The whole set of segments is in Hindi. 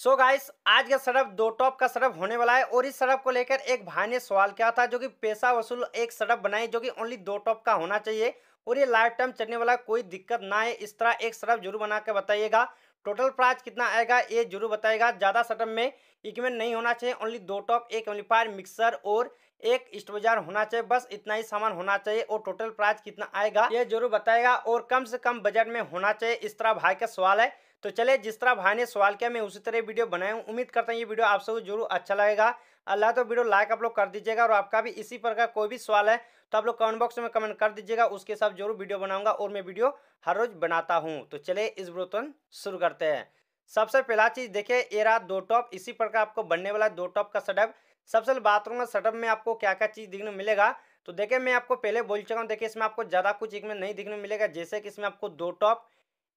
सो so गाइस आज का सड़प दो टॉप का सड़प होने वाला है और इस सड़प को लेकर एक भाई ने सवाल किया था जो कि पैसा वसूल एक सड़प बनाए जो कि ओनली दो टॉप का होना चाहिए और ये लाइफ टाइम चलने वाला कोई दिक्कत ना है इस तरह एक सड़प जरूर बना के बताइएगा टोटल प्राइस कितना आएगा ये जरूर बताएगा ज़्यादा सड़क में इक्विपमेंट नहीं होना चाहिए ओनली दो टॉप एक एम्पायर मिक्सर और एक स्टोजार होना चाहिए बस इतना ही सामान होना चाहिए और टोटल प्राइस कितना आएगा ये जरूर बताएगा और कम से कम बजट में होना चाहिए इस तरह भाई का सवाल है तो चले जिस तरह भाई ने सवाल किया मैं उसी तरह वीडियो बनाया हूँ उम्मीद करता हूँ ये वीडियो आप सबको जरूर अच्छा लगेगा अल्लाह तो वीडियो लाइक आप लोग कर दीजिएगा और आपका भी इसी प्रकार कोई भी सवाल है तो आप लोग कमेंट बॉक्स में कमेंट कर दीजिएगा उसके साथ जरूर वीडियो बनाऊंगा और मैं वीडियो हर रोज बनाता हूँ तो चले इस ब्रोतन शुरू करते हैं सबसे पहला चीज़ देखिए ये रहा दो टॉप इसी प्रकार आपको बनने वाला है दो टॉप का सेटअप सबसे बाथरूम का सेटअप में आपको क्या क्या चीज़ देखने मिलेगा तो देखिए मैं आपको पहले बोल चुका हूँ देखिए इसमें आपको ज़्यादा कुछ एक में नहीं देखने मिलेगा जैसे कि इसमें आपको दो टॉप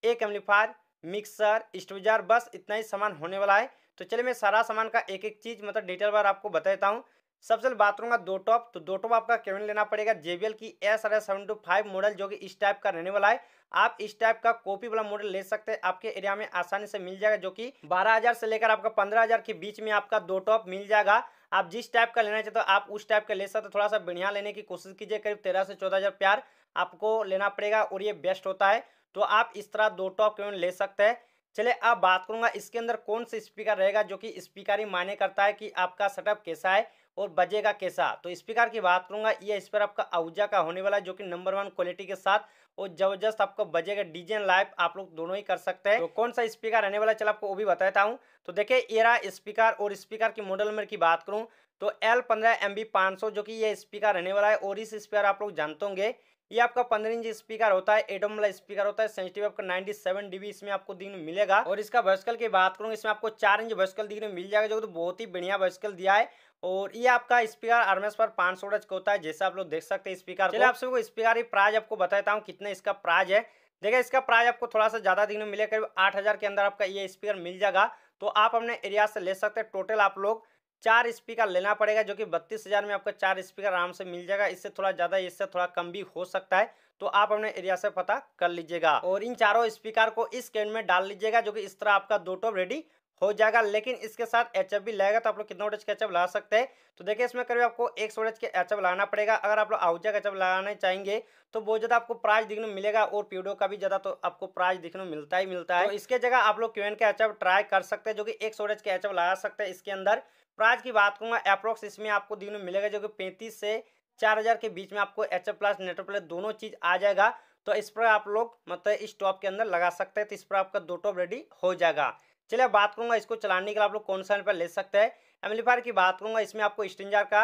एक एम्पलीफायर मिक्सर स्टोजार बस इतना ही सामान होने वाला है तो चलिए मैं सारा सामान का एक एक चीज़ मतलब डिटेल बार आपको बता देता हूँ सबसे पहले बात करूँगा दो टॉप तो दो टॉप आपका केबिन लेना पड़ेगा जेबीएल की S R S seven two five model जो कि इस टाइप का रहने वाला है आप इस टाइप का कॉपी वाला मॉडल ले सकते हैं आपके एरिया में आसानी से मिल जाएगा जो कि बारह हज़ार से लेकर आपका पंद्रह हज़ार के बीच में आपका दो टॉप मिल जाएगा आप जिस टाइप का लेना चाहते हो आप उस टाइप का ले सकते हो थोड़ा सा बढ़िया लेने की कोशिश कीजिए करीब तेरह से चौदह हज़ार प्यार आपको लेना पड़ेगा और ये बेस्ट होता है तो आप इस तरह दो टॉप क्यों ले सकते हैं चले अब बात करूंगा इसके अंदर कौन सा स्पीकर रहेगा जो कि स्पीकर ही माने करता है कि आपका सेटअप कैसा है और बजेगा कैसा तो स्पीकर की बात करूंगा ये स्पीकर आपका आउजा का होने वाला है जो कि नंबर वन क्वालिटी के साथ और जबरदस्त आपको बजेगा डीजे लाइव आप लोग दोनों ही कर सकते हैं तो कौन सा स्पीकर रहने वाला चल आपको वो भी बताता हूँ तो देखिए एरा स्पीकर और स्पीकर की मॉडल में की बात करूँ तो एल पंद्रह एम बी पाँच सौ जो कि ये स्पीकर रहने वाला है और इस स्पीकर आप लोग जानते होंगे ये आपका पंद्रह इंच स्पीकर होता है एटम वाला स्पीकर होता है सेंसिटिव आपका 97 डीबी इसमें आपको दिन मिलेगा और इसका वर्सकल की बात करूँ इसमें आपको चार इंच वर्सकल दिखने मिल जाएगा जो तो बहुत ही बढ़िया वर्सकल दिया है और ये आपका स्पीकर आरमेस पर पाँच सौ का होता है जैसे आप लोग देख सकते हैं स्पीकर आप सबको स्पीकर की प्राइस आपको बताता हूँ कितना कितने इसका प्राइज है देखिए इसका प्राइज आपको थोड़ा सा ज़्यादा दिन में मिले करीब आठ हज़ार के अंदर आपका ये स्पीकर मिल जाएगा तो आप अपने एरिया से ले सकते हैं टोटल आप लोग चार स्पीकर लेना पड़ेगा जो कि बत्तीस हज़ार में आपको चार स्पीकर आराम से मिल जाएगा इससे थोड़ा ज़्यादा इससे थोड़ा कम भी हो सकता है तो आप अपने एरिया से पता कर लीजिएगा और इन चारों स्पीकर को इस कैन में डाल लीजिएगा जो कि इस तरह आपका दो टॉप रेडी हो जाएगा लेकिन इसके साथ एच भी लगेगा तो आप लोग कितना वोटेज का एच ला सकते हैं तो देखिए इसमें करीब आपको एक सौ वोटेज के एच लाना पड़ेगा अगर आप लोग आउजा का एच लगाना चाहेंगे तो बहुत ज़्यादा आपको प्राइस देखने को मिलेगा और पीडो का भी ज़्यादा तो आपको प्राइस देखने को मिलता ही मिलता है तो इसके जगह आप लोग क्यूएन के एच ट्राई कर सकते हैं जो कि एक सौ के एच लगा सकते हैं इसके अंदर प्राइस की बात करूँगा अप्रोक्स इसमें आपको देखने को मिलेगा जो कि पैंतीस से चार हज़ार के बीच में आपको एच प्लस नेटवर्क प्लस दोनों चीज़ आ जाएगा तो इस पर आप लोग मतलब इस टॉप के अंदर लगा सकते हैं तो इस पर आपका दो टॉप रेडी हो जाएगा चलिए बात करूंगा इसको चलाने के लिए आप लोग कौन सा एम्पलीफायर ले सकते हैं एम्पलीफायर की बात करूंगा इसमें आपको स्टेंजर का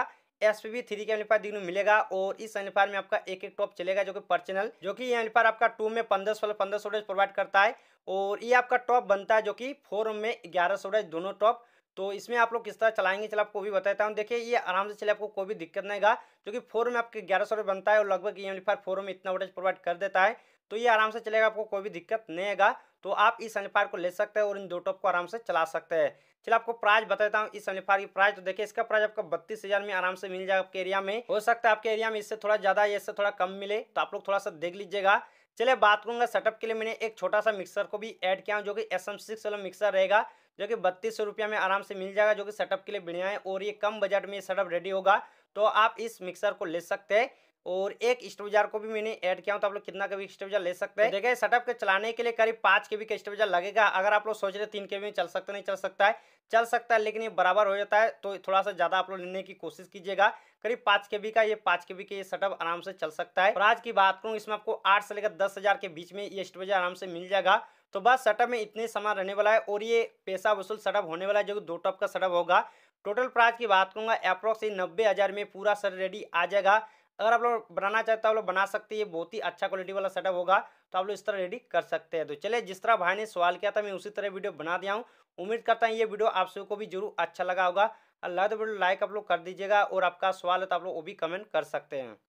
S P three K amplifier दिनों मिलेगा और इस एम्पलीफायर में आपका एक एक टॉप चलेगा जो कि पर चैनल जो कि ये एम्पलीफायर आपका टू में पंद्रह सोलह पंद्रह सोलह प्रोवाइड करता है और ये आपका टॉप बनता है जो कि फोर में ग्यारह सोलह दोनों टॉप तो इसमें आप लोग किस तरह चलाएंगे चलो आपको भी बताता हूँ देखिए ये आराम से चले आपको कोई भी दिक्कत नहीं जो क्योंकि फोर में आपके ग्यारह सौ बनता है और लगभग ये एम्पलीफायर फोर में इतना वोटेज प्रोवाइड कर देता है तो ये आराम से चलेगा आपको कोई भी दिक्कत नहीं आएगा तो आप इस सनफायर को ले सकते हैं और इन दो टॉप को आराम से चला सकते हैं चलिए आपको प्राइस बताता हूँ इस सनफायर की प्राइस तो देखिए इसका प्राइस आपको बत्तीस हज़ार में आराम से मिल जाएगा आपके एरिया में हो सकता है आपके एरिया में इससे थोड़ा ज़्यादा या इससे थोड़ा कम मिले तो आप लोग थोड़ा सा देख लीजिएगा चलिए बात करूंगा सेटअप के लिए मैंने एक छोटा सा मिक्सर को भी ऐड किया जो कि एस एम सिक्स वाला मिक्सर रहेगा जो कि बत्तीस सौ रुपया में आराम से मिल जाएगा जो कि सेटअप के लिए बढ़िया है और ये कम बजट में सेटअप रेडी होगा तो आप इस मिक्सर को ले सकते हैं और एक स्टेबलाइजर को भी मैंने ऐड किया हूँ तो आप लोग कितना का भी ले सकते तो हैं तो देखिए सेटअप के चलाने के लिए करीब पाँच के बी का स्टेबलाइजर लगेगा अगर आप लोग सोच रहे तीन के बी में चल सकते नहीं चल सकता है चल सकता है लेकिन ये बराबर हो जाता है तो थोड़ा सा ज़्यादा आप लोग लेने की कोशिश कीजिएगा करीब पाँच के बी का ये पाँच के बी के ये सेटअप आराम से चल सकता है और आज की बात करूँ इसमें आपको आठ से लेकर दस हज़ार के बीच में ये स्टेबलाइजर आराम से मिल जाएगा तो बस सेटअप में इतने सामान रहने वाला है और ये पैसा वसूल सेटअप होने वाला है जो दो टॉप का सेटअप होगा टोटल प्राइस की बात करूँगा अप्रोक्स नब्बे हज़ार में पूरा सर रेडी आ जाएगा अगर आप लोग बनाना चाहते हो आप लोग बना सकते हैं ये बहुत ही अच्छा क्वालिटी वाला सेटअप होगा तो आप लोग इस तरह रेडी कर सकते हैं तो चलिए जिस तरह भाई ने सवाल किया था मैं उसी तरह वीडियो बना दिया हूँ उम्मीद करता हूँ ये वीडियो आप सबको भी जरूर अच्छा लगा होगा अल्लाह तो वीडियो लाइक आप लोग कर दीजिएगा और आपका सवाल है तो आप लोग वो भी कमेंट कर सकते हैं